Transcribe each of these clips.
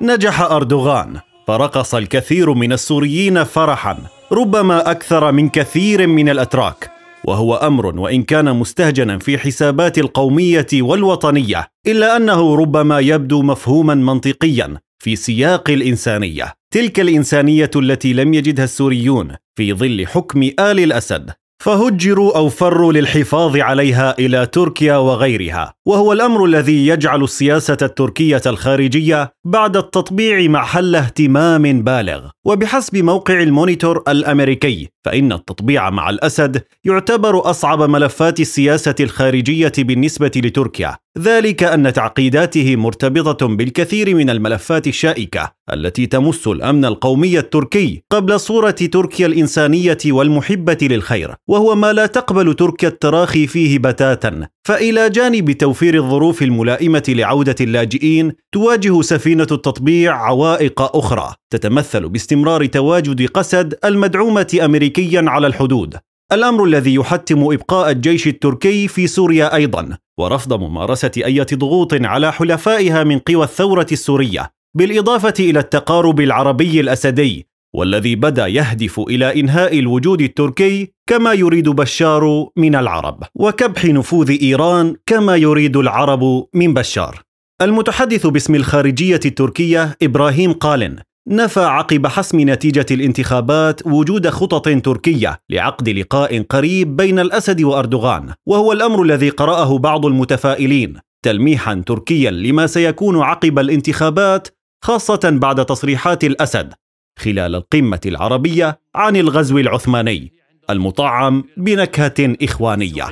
نجح أردوغان فرقص الكثير من السوريين فرحا ربما أكثر من كثير من الأتراك وهو أمر وإن كان مستهجنا في حسابات القومية والوطنية إلا أنه ربما يبدو مفهوما منطقيا في سياق الإنسانية تلك الإنسانية التي لم يجدها السوريون في ظل حكم آل الأسد فهجروا او فروا للحفاظ عليها الى تركيا وغيرها وهو الامر الذي يجعل السياسه التركيه الخارجيه بعد التطبيع محل اهتمام بالغ وبحسب موقع المونيتور الامريكي فإن التطبيع مع الأسد يعتبر أصعب ملفات السياسة الخارجية بالنسبة لتركيا، ذلك أن تعقيداته مرتبطة بالكثير من الملفات الشائكة التي تمس الأمن القومي التركي قبل صورة تركيا الإنسانية والمحبة للخير، وهو ما لا تقبل تركيا التراخي فيه بتاتا، فإلى جانب توفير الظروف الملائمة لعودة اللاجئين، تواجه سفينة التطبيع عوائق أخرى، تتمثل باستمرار تواجد قسد المدعومة أمريكيا على الحدود، الامر الذي يحتم ابقاء الجيش التركي في سوريا ايضا ورفض ممارسه اي ضغوط على حلفائها من قوى الثوره السوريه بالاضافه الى التقارب العربي الاسدي والذي بدا يهدف الى انهاء الوجود التركي كما يريد بشار من العرب وكبح نفوذ ايران كما يريد العرب من بشار المتحدث باسم الخارجيه التركيه ابراهيم قالن نفى عقب حسم نتيجة الانتخابات وجود خطط تركية لعقد لقاء قريب بين الأسد وأردوغان، وهو الأمر الذي قرأه بعض المتفائلين تلميحا تركيا لما سيكون عقب الانتخابات خاصة بعد تصريحات الأسد خلال القمة العربية عن الغزو العثماني المطعم بنكهة إخوانية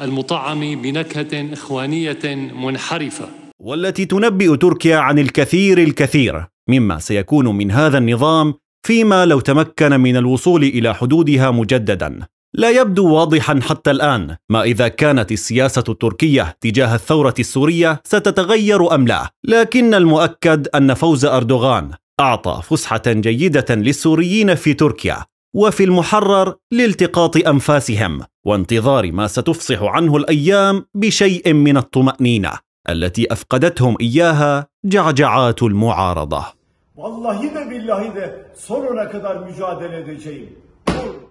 المطعم بنكهة إخوانية منحرفة والتي تنبئ تركيا عن الكثير الكثير مما سيكون من هذا النظام فيما لو تمكن من الوصول الى حدودها مجددا لا يبدو واضحا حتى الان ما اذا كانت السياسه التركيه تجاه الثوره السوريه ستتغير ام لا لكن المؤكد ان فوز اردوغان أعطى فسحة جيدة للسوريين في تركيا وفي المحرر لالتقاط أنفاسهم وانتظار ما ستفصح عنه الأيام بشيء من الطمأنينة التي أفقدتهم إياها جعجعات المعارضة. Vallahi بالله billahi de sonuna edeceğim.